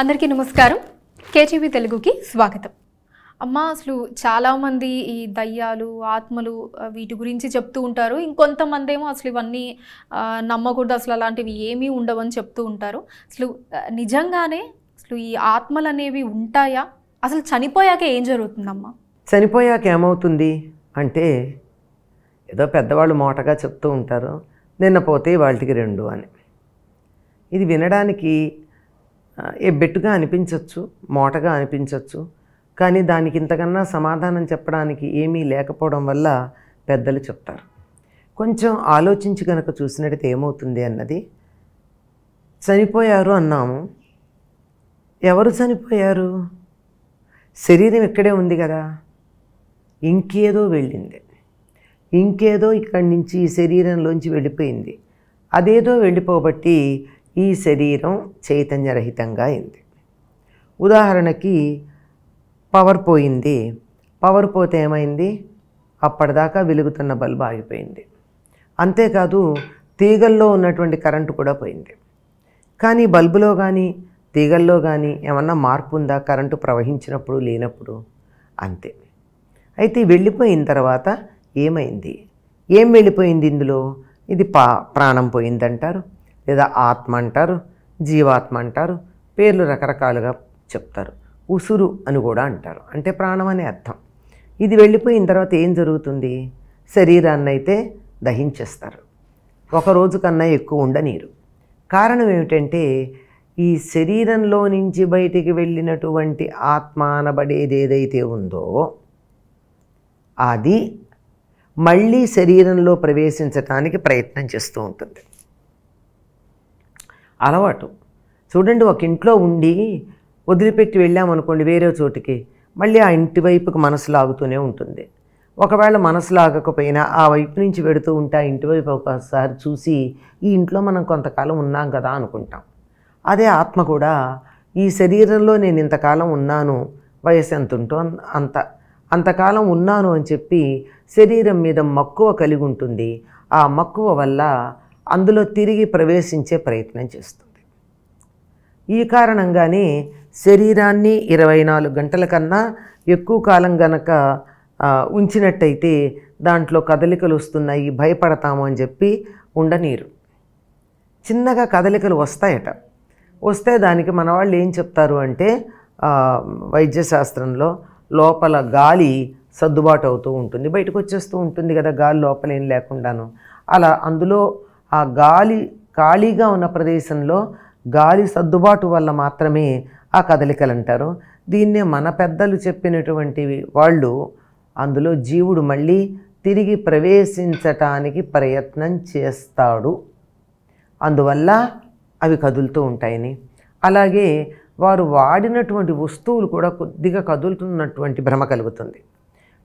అందరికీ నమస్కారం కేటీవీ తెలుగుకి స్వాగతం అమ్మ అసలు చాలామంది ఈ దయ్యాలు ఆత్మలు వీటి గురించి చెప్తూ ఉంటారు ఇంకొంతమంది ఏమో అసలు ఇవన్నీ నమ్మకూడదు అసలు అలాంటివి ఏమీ ఉండవని చెప్తూ ఉంటారు అసలు నిజంగానే అసలు ఈ ఆత్మలు అనేవి ఉంటాయా అసలు చనిపోయాక ఏం జరుగుతుందమ్మా చనిపోయాక ఏమవుతుంది అంటే ఏదో పెద్దవాళ్ళు మోటగా చెప్తూ ఉంటారు నిన్న పోతే వాళ్ళకి రెండు అని ఇది వినడానికి ఎబ్బెట్టుగా అనిపించవచ్చు మోటగా అనిపించవచ్చు కానీ దానికి ఇంతకన్నా సమాధానం చెప్పడానికి ఏమీ లేకపోవడం వల్ల పెద్దలు చెప్తారు కొంచెం ఆలోచించి కనుక చూసినట్టయితే ఏమవుతుంది అన్నది చనిపోయారు అన్నాము ఎవరు చనిపోయారు శరీరం ఇక్కడే ఉంది కదా ఇంకేదో వెళ్ళింది ఇంకేదో ఇక్కడి నుంచి శరీరంలోంచి వెళ్ళిపోయింది అదేదో వెళ్ళిపోబట్టి ఈ శరీరం చైతన్యరహితంగా అయింది ఉదాహరణకి పవర్ పోయింది పవర్ పోతే ఏమైంది అప్పటిదాకా వెలుగుతున్న బల్బు ఆగిపోయింది అంతేకాదు తీగల్లో ఉన్నటువంటి కరెంటు కూడా పోయింది కానీ బల్బులో కానీ తీగల్లో కానీ ఏమన్నా మార్పు ఉందా కరెంటు ప్రవహించినప్పుడు లేనప్పుడు అంతే అయితే వెళ్ళిపోయిన తర్వాత ఏమైంది ఏం వెళ్ళిపోయింది ఇందులో ఇది పా ప్రాణం పోయిందంటారు లేదా ఆత్మ అంటారు జీవాత్మ అంటారు పేర్లు రకరకాలుగా చెప్తారు ఉసురు అని కూడా అంటారు అంటే ప్రాణం అనే అర్థం ఇది వెళ్ళిపోయిన తర్వాత ఏం జరుగుతుంది శరీరాన్ని అయితే దహించేస్తారు ఒకరోజు కన్నా ఎక్కువ ఉండనీరు కారణం ఏమిటంటే ఈ శరీరంలో నుంచి బయటికి వెళ్ళినటువంటి ఆత్మ అనబడేది ఏదైతే ఉందో అది మళ్ళీ శరీరంలో ప్రవేశించటానికి ప్రయత్నం చేస్తూ ఉంటుంది అలవాటు చూడండి ఒక ఇంట్లో ఉండి వదిలిపెట్టి వెళ్ళామనుకోండి వేరే చోటికి మళ్ళీ ఆ ఇంటి వైపుకి మనసు లాగుతూనే ఉంటుంది ఒకవేళ మనసు లాగకపోయినా ఆ వైపు నుంచి పెడుతూ ఉంటే ఆ ఇంటి వైపు ఒకసారి చూసి ఈ ఇంట్లో మనం కొంతకాలం ఉన్నాం కదా అనుకుంటాం అదే ఆత్మ కూడా ఈ శరీరంలో నేను ఇంతకాలం ఉన్నాను వయసు ఎంత ఉంటో అంత అంతకాలం ఉన్నాను అని చెప్పి శరీరం మీద మక్కువ కలిగి ఉంటుంది ఆ మక్కువ వల్ల అందులో తిరిగి ప్రవేశించే ప్రయత్నం చేస్తుంది ఈ కారణంగానే శరీరాన్ని ఇరవై నాలుగు గంటల కన్నా ఎక్కువ కాలం గనక ఉంచినట్టయితే దాంట్లో కదలికలు వస్తున్నాయి భయపడతాము అని చెప్పి ఉండనీరు చిన్నగా కదలికలు వస్తాయట వస్తే దానికి మన వాళ్ళు ఏం చెప్తారు అంటే వైద్యశాస్త్రంలో లోపల గాలి సర్దుబాటు అవుతూ ఉంటుంది బయటకు వచ్చేస్తూ ఉంటుంది కదా గాలి లోపలేం లేకుండాను అలా అందులో ఆ గాలి ఖాళీగా ఉన్న ప్రదేశంలో గాలి సర్దుబాటు వల్ల మాత్రమే ఆ కదలికలు అంటారు దీన్నే మన పెద్దలు చెప్పినటువంటివి వాళ్ళు అందులో జీవుడు మళ్ళీ తిరిగి ప్రవేశించటానికి ప్రయత్నం చేస్తాడు అందువల్ల అవి కదులుతూ ఉంటాయని అలాగే వారు వాడినటువంటి వస్తువులు కూడా కొద్దిగా కదులుతున్నటువంటి భ్రమ కలుగుతుంది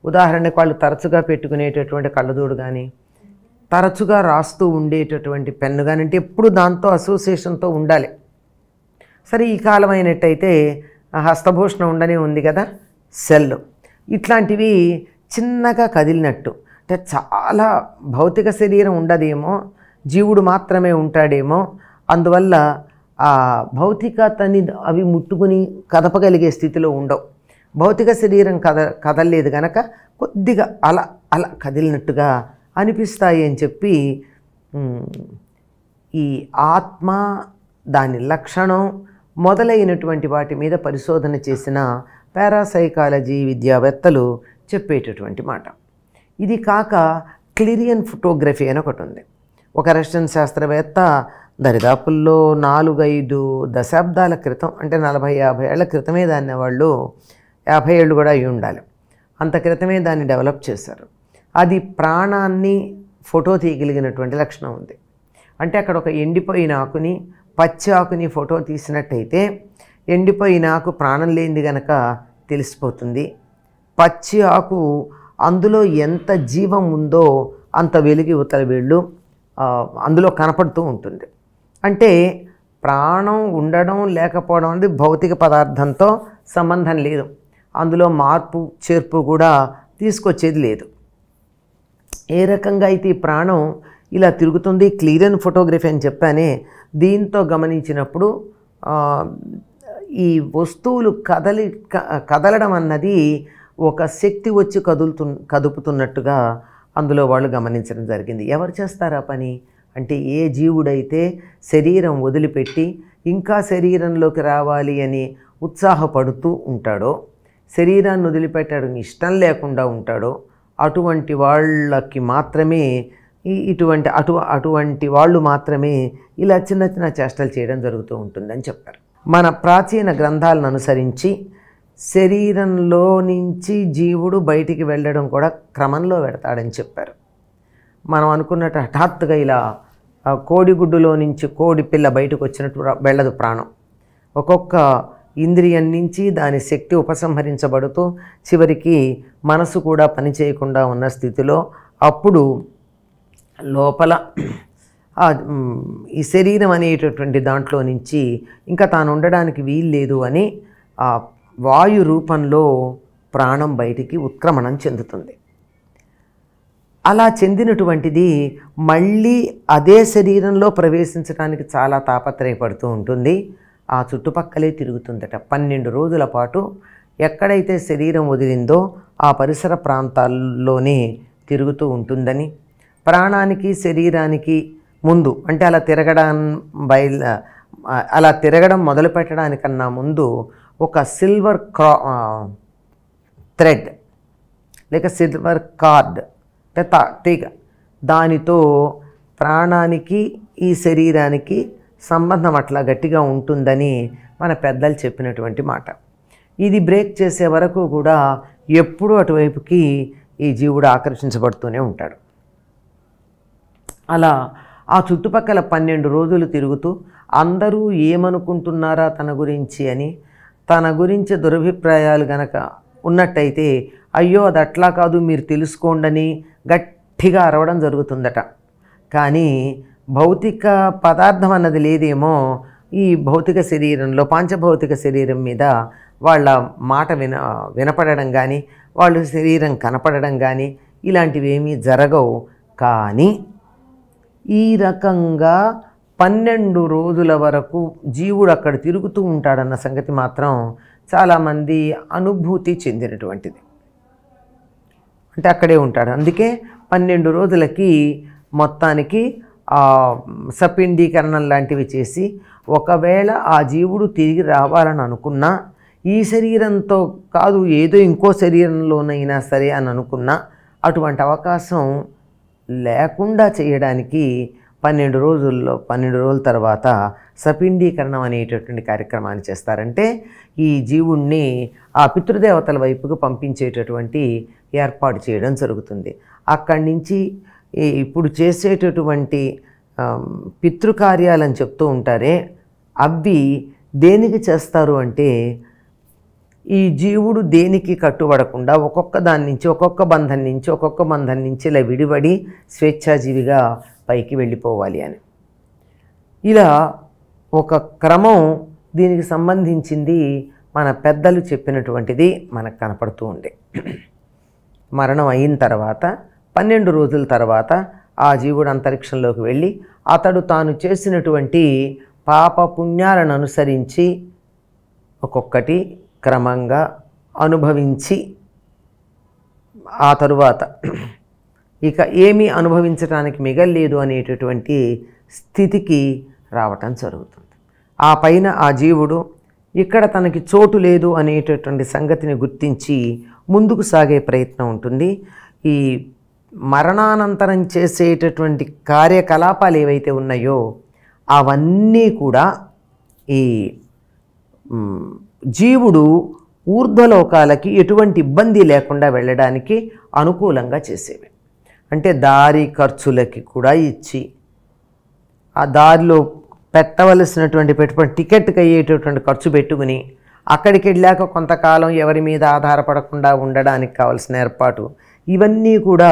ఉదాహరణకు వాళ్ళు తరచుగా పెట్టుకునేటటువంటి కళ్ళదూడు కానీ తరచుగా రాస్తూ ఉండేటటువంటి పెన్ను కానీ అంటే ఎప్పుడు దాంతో అసోసియేషన్తో ఉండాలి సరే ఈ కాలం అయినట్టయితే హస్తభూషణం ఉండనే ఉంది కదా సెల్ ఇట్లాంటివి చిన్నగా కదిలినట్టు అంటే చాలా భౌతిక శరీరం ఉండదేమో జీవుడు మాత్రమే ఉంటాడేమో అందువల్ల ఆ భౌతికతని అవి ముట్టుకుని కదపగలిగే స్థితిలో ఉండవు భౌతిక శరీరం కద కదలలేదు కనుక కొద్దిగా అలా అలా కదిలినట్టుగా అనిపిస్తాయి అని చెప్పి ఈ ఆత్మ దాని లక్షణం మొదలైనటువంటి వాటి మీద పరిశోధన చేసిన పారాసైకాలజీ విద్యావేత్తలు చెప్పేటటువంటి మాట ఇది కాక క్లిరియన్ ఫోటోగ్రఫీ అని ఒకటి ఉంది ఒక రష్యన్ శాస్త్రవేత్త దరిదాపుల్లో నాలుగైదు దశాబ్దాల క్రితం అంటే నలభై యాభై ఏళ్ల క్రితమే దాన్ని వాళ్ళు యాభై ఏళ్ళు కూడా అయి ఉండాలి అంత క్రితమే దాన్ని డెవలప్ చేశారు అది ప్రాణాన్ని ఫోటో తీయగలిగినటువంటి లక్షణం ఉంది అంటే అక్కడ ఒక ఎండిపోయిన ఆకుని పచ్చి ఆకుని ఫోటో తీసినట్టయితే ఎండిపోయిన ఆకు ప్రాణం లేనిది గనక తెలిసిపోతుంది పచ్చి ఆకు అందులో ఎంత జీవం ఉందో అంత వెలిగి ఉత్తర వేళ్ళు అందులో కనపడుతూ ఉంటుంది అంటే ప్రాణం ఉండడం లేకపోవడం అనేది భౌతిక పదార్థంతో సంబంధం లేదు అందులో మార్పు చేర్పు కూడా తీసుకొచ్చేది లేదు ఏ రకంగా అయితే ఈ ప్రాణం ఇలా తిరుగుతుంది క్లియర్ అండ్ ఫోటోగ్రఫీ అని చెప్పానే దీంతో గమనించినప్పుడు ఈ వస్తువులు కదలి కదలడం అన్నది ఒక శక్తి వచ్చి కదులుతు కదుపుతున్నట్టుగా అందులో వాళ్ళు గమనించడం జరిగింది ఎవరు చేస్తారా పని అంటే ఏ జీవుడైతే శరీరం వదిలిపెట్టి ఇంకా శరీరంలోకి రావాలి అని ఉత్సాహపడుతూ ఉంటాడో శరీరాన్ని వదిలిపెట్టడం ఇష్టం లేకుండా ఉంటాడో అటువంటి వాళ్ళకి మాత్రమే ఇటువంటి అటు అటువంటి వాళ్ళు మాత్రమే ఇలా చిన్న చిన్న చేష్టలు చేయడం జరుగుతూ ఉంటుందని చెప్తారు మన ప్రాచీన గ్రంథాలను అనుసరించి శరీరంలో నుంచి జీవుడు బయటికి వెళ్ళడం కూడా క్రమంలో పెడతాడని చెప్పారు మనం అనుకున్నట్టు హఠాత్తుగా ఇలా కోడిగుడ్డులో నుంచి కోడి పిల్ల బయటకు వచ్చినట్టు వెళ్ళదు ప్రాణం ఒక్కొక్క ఇంద్రియం నుంచి దాని శక్తి ఉపసంహరించబడుతూ చివరికి మనసు కూడా పనిచేయకుండా ఉన్న స్థితిలో అప్పుడు లోపల ఈ శరీరం అనేటటువంటి దాంట్లో నుంచి ఇంకా తాను ఉండడానికి వీల్లేదు అని ఆ వాయు రూపంలో ప్రాణం బయటికి ఉత్క్రమణం చెందుతుంది అలా చెందినటువంటిది మళ్ళీ అదే శరీరంలో ప్రవేశించడానికి చాలా తాపత్రయపడుతూ ఉంటుంది ఆ చుట్టుపక్కలే తిరుగుతుందట పన్నెండు రోజుల పాటు ఎక్కడైతే శరీరం వదిలిందో ఆ పరిసర ప్రాంతాల్లోనే తిరుగుతూ ఉంటుందని ప్రాణానికి శరీరానికి ముందు అంటే అలా తిరగడం బయల్ అలా తిరగడం మొదలు పెట్టడానికన్నా ముందు ఒక సిల్వర్ క్రా థ్రెడ్ లేక సిల్వర్ కార్డ్ తీగ దానితో ప్రాణానికి ఈ శరీరానికి సంబంధం అట్లా గట్టిగా ఉంటుందని మన పెద్దలు చెప్పినటువంటి మాట ఇది బ్రేక్ చేసే వరకు కూడా ఎప్పుడూ అటువైపుకి ఈ జీవుడు ఆకర్షించబడుతూనే ఉంటాడు అలా ఆ చుట్టుపక్కల పన్నెండు రోజులు తిరుగుతూ అందరూ ఏమనుకుంటున్నారా తన గురించి అని తన గురించి దురభిప్రాయాలు గనక ఉన్నట్టయితే అయ్యో అది అట్లా కాదు మీరు తెలుసుకోండని గట్టిగా అరవడం జరుగుతుందట కానీ భౌతిక పదార్థం అన్నది లేదేమో ఈ భౌతిక శరీరంలో పాంచభౌతిక శరీరం మీద వాళ్ళ మాట విన వినపడడం కానీ వాళ్ళ శరీరం కనపడడం కానీ ఇలాంటివి ఏమీ జరగవు కానీ ఈ రకంగా పన్నెండు రోజుల వరకు జీవుడు అక్కడ తిరుగుతూ ఉంటాడన్న సంగతి మాత్రం చాలామంది అనుభూతి చెందినటువంటిది అంటే అక్కడే ఉంటాడు అందుకే పన్నెండు రోజులకి మొత్తానికి సపిండీకరణం లాంటివి చేసి ఒకవేళ ఆ జీవుడు తిరిగి రావాలని అనుకున్నా ఈ శరీరంతో కాదు ఏదో ఇంకో శరీరంలోనైనా సరే అని అనుకున్నా అటువంటి అవకాశం లేకుండా చేయడానికి పన్నెండు రోజుల్లో పన్నెండు రోజుల తర్వాత సపిండీకరణం అనేటటువంటి కార్యక్రమాన్ని చేస్తారంటే ఈ జీవుణ్ణి ఆ పితృదేవతల వైపుకు పంపించేటటువంటి ఏర్పాటు చేయడం జరుగుతుంది అక్కడి నుంచి ఇప్పుడు చేసేటటువంటి పితృకార్యాలని చెప్తూ ఉంటారే అవి దేనికి చేస్తారు అంటే ఈ జీవుడు దేనికి కట్టుబడకుండా ఒక్కొక్క దాని నుంచి ఒక్కొక్క బంధం నుంచి ఒక్కొక్క బంధం నుంచి ఇలా విడిపడి స్వేచ్ఛాజీవిగా పైకి వెళ్ళిపోవాలి అని ఇలా ఒక క్రమం దీనికి సంబంధించింది మన పెద్దలు చెప్పినటువంటిది మనకు కనపడుతూ ఉండే మరణం అయిన తర్వాత పన్నెండు రోజుల తర్వాత ఆ జీవుడు అంతరిక్షంలోకి వెళ్ళి అతడు తాను చేసినటువంటి పాప పుణ్యాలను అనుసరించి ఒక్కొక్కటి క్రమంగా అనుభవించి ఆ తరువాత ఇక ఏమీ అనుభవించడానికి మిగల్లేదు అనేటటువంటి స్థితికి రావటం జరుగుతుంది ఆ పైన ఆ జీవుడు ఇక్కడ తనకి చోటు లేదు అనేటటువంటి సంగతిని గుర్తించి ముందుకు సాగే ప్రయత్నం ఉంటుంది ఈ మరణానంతరం చేసేటటువంటి కార్యకలాపాలు ఏవైతే ఉన్నాయో అవన్నీ కూడా ఈ జీవుడు ఊర్ధ్వలోకాలకి ఎటువంటి ఇబ్బంది లేకుండా వెళ్ళడానికి అనుకూలంగా చేసేవి అంటే దారి ఖర్చులకి కూడా ఇచ్చి ఆ దారిలో పెట్టవలసినటువంటి పెట్టుబడి టికెట్కి అయ్యేటటువంటి ఖర్చు పెట్టుకుని అక్కడికి వెళ్ళాక కొంతకాలం ఎవరి మీద ఆధారపడకుండా ఉండడానికి కావాల్సిన ఏర్పాటు ఇవన్నీ కూడా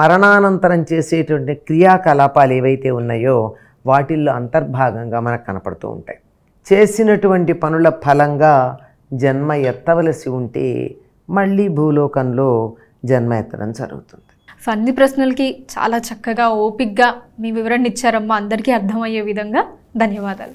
మరణానంతరం చేసేటువంటి క్రియాకలాపాలు ఏవైతే ఉన్నాయో వాటిల్లో అంతర్భాగంగా మనకు కనపడుతూ ఉంటాయి చేసినటువంటి పనుల ఫలంగా జన్మ ఎత్తవలసి ఉంటే మళ్ళీ భూలోకంలో జన్మ ఎత్తడం జరుగుతుంది సో అన్ని ప్రశ్నలకి చాలా చక్కగా ఓపిక్గా మీ వివరణ ఇచ్చారమ్మా అందరికీ అర్థమయ్యే విధంగా ధన్యవాదాలు